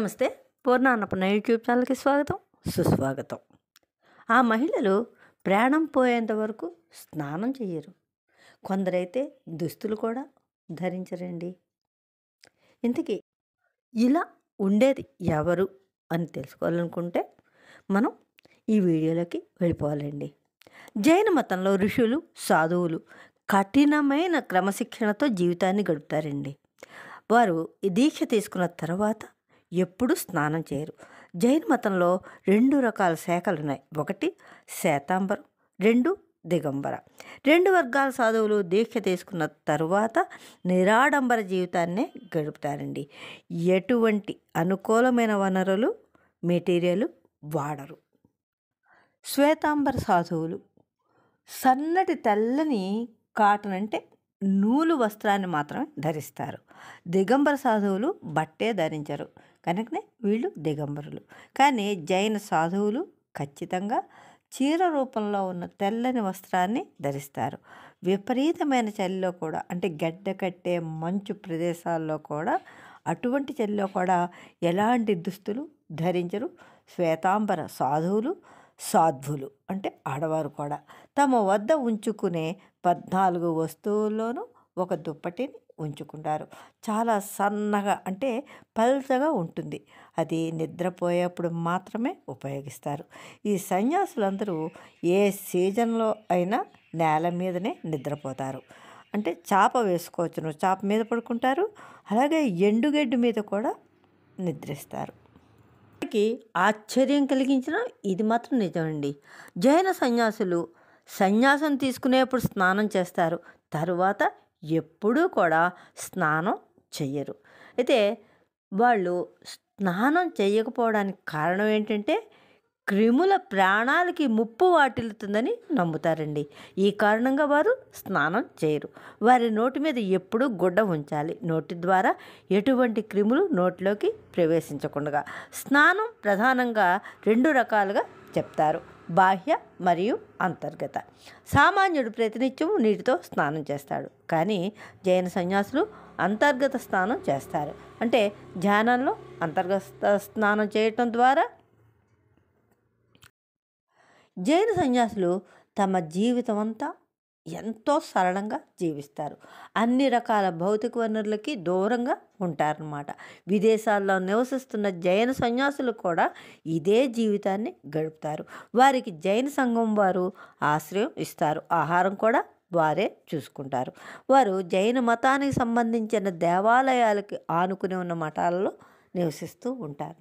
నమస్తే పూర్ణ అన్నపూర్ణ యూట్యూబ్ ఛానల్కి స్వాగతం సుస్వాగతం ఆ మహిళలు ప్రాణం పోయేంత వరకు స్నానం చేయరు కొందరైతే దుస్తులు కూడా ధరించరండి ఇంతకీ ఇలా ఉండేది ఎవరు అని తెలుసుకోవాలనుకుంటే మనం ఈ వీడియోలోకి వెళ్ళిపోవాలండి జైన మతంలో ఋషులు సాధువులు కఠినమైన క్రమశిక్షణతో జీవితాన్ని గడుపుతారండి వారు దీక్ష తీసుకున్న తర్వాత ఎప్పుడూ స్నానం చేయరు జైన్ మతంలో రెండు రకాల శాఖలు ఉన్నాయి ఒకటి శ్వేతాంబరం రెండు దిగంబర రెండు వర్గాల సాధువులు దీక్ష తీసుకున్న తరువాత నిరాడంబర జీవితాన్నే గడుపుతారండి ఎటువంటి అనుకూలమైన వనరులు మెటీరియల్ వాడరు శ్వేతాంబర సాధువులు సన్నటి తెల్లని కాటన్ అంటే నూలు వస్త్రాన్ని మాత్రమే ధరిస్తారు దిగంబర సాధువులు బట్టే ధరించరు కనుకనే వీళ్ళు దిగంబరులు కానీ జైన సాధువులు ఖచ్చితంగా చీర రూపంలో ఉన్న తెల్లని వస్త్రాన్ని ధరిస్తారు విపరీతమైన చలిలో కూడా అంటే గడ్డ కట్టే మంచు ప్రదేశాల్లో కూడా అటువంటి చలిలో కూడా ఎలాంటి దుస్తులు ధరించరు శ్వేతాంబర సాధువులు సాధ్వులు అంటే ఆడవారు కూడా తమ వద్ద ఉంచుకునే పద్నాలుగు వస్తువుల్లోనూ ఒక దుప్పటిని ఉంచుకుంటారు చాలా సన్నగా అంటే పల్చగా ఉంటుంది అది నిద్రపోయేప్పుడు మాత్రమే ఉపయోగిస్తారు ఈ సన్యాసులందరూ ఏ సీజన్లో అయినా నేల మీదనే నిద్రపోతారు అంటే చాప వేసుకోవచ్చును చాప మీద పడుకుంటారు అలాగే ఎండుగడ్డి మీద కూడా నిద్రిస్తారు వారికి ఆశ్చర్యం కలిగించిన ఇది మాత్రం నిజమండి జైన సన్యాసులు సన్యాసం తీసుకునేప్పుడు స్నానం చేస్తారు తరువాత ఎప్పుడూ కూడా స్నానం చెయ్యరు అయితే వాళ్ళు స్నానం చేయకపోవడానికి కారణం ఏంటంటే క్రిముల ప్రాణాలకి ముప్పు వాటిల్లుతుందని నమ్ముతారండి ఈ కారణంగా వారు స్నానం చేయరు వారి నోటి మీద ఎప్పుడూ గుడ్డ ఉంచాలి నోటి ద్వారా ఎటువంటి క్రిములు నోటిలోకి ప్రవేశించకుండా స్నానం ప్రధానంగా రెండు రకాలుగా చెప్తారు బాహ్య మరియు అంతర్గత సామాన్యుడు ప్రతినిత్యం నీటితో స్నానం చేస్తాడు కానీ జైన సన్యాసులు అంతర్గత స్నానం చేస్తారు అంటే ధ్యానంలో అంతర్గత స్నానం చేయటం ద్వారా జైన సన్యాసులు తమ జీవితం అంతా ఎంతో సరళంగా జీవిస్తారు అన్ని రకాల భౌతిక వనరులకి దూరంగా ఉంటారన్నమాట విదేశాల్లో నివసిస్తున్న జైన సన్యాసులు కూడా ఇదే జీవితాన్ని గడుపుతారు వారికి జైన సంఘం వారు ఆశ్రయం ఇస్తారు ఆహారం కూడా వారే చూసుకుంటారు వారు జైన మతానికి సంబంధించిన దేవాలయాలకి ఆనుకుని ఉన్న మఠాలలో నివసిస్తూ ఉంటారు